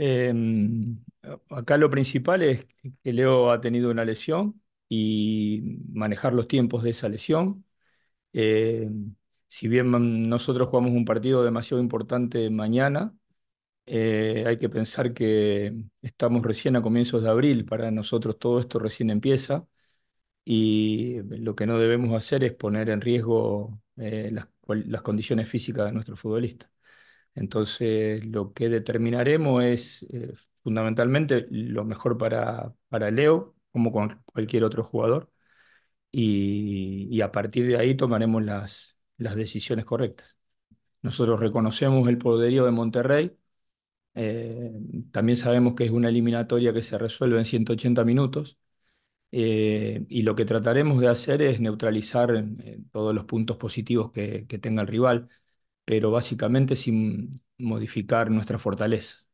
Em, acá lo principal es que Leo ha tenido una lesión y manejar los tiempos de esa lesión. Em, si bien nosotros jugamos un partido demasiado importante mañana, eh, hay que pensar que estamos recién a comienzos de abril, para nosotros todo esto recién empieza y lo que no debemos hacer es poner en riesgo eh, las, las condiciones físicas de nuestro futbolista. Entonces, lo que determinaremos es eh, fundamentalmente lo mejor para, Leo, como con cualquier otro jugador, y, a partir de ahí tomaremos las, decisiones correctas. Nosotros reconocemos el poderío de Monterrey, eh, también sabemos que es una eliminatoria que se resuelve en 180 minutos, eh, y lo que trataremos de hacer es neutralizar todos los puntos positivos que tenga el rival pero básicamente sin modificar nuestra fortaleza.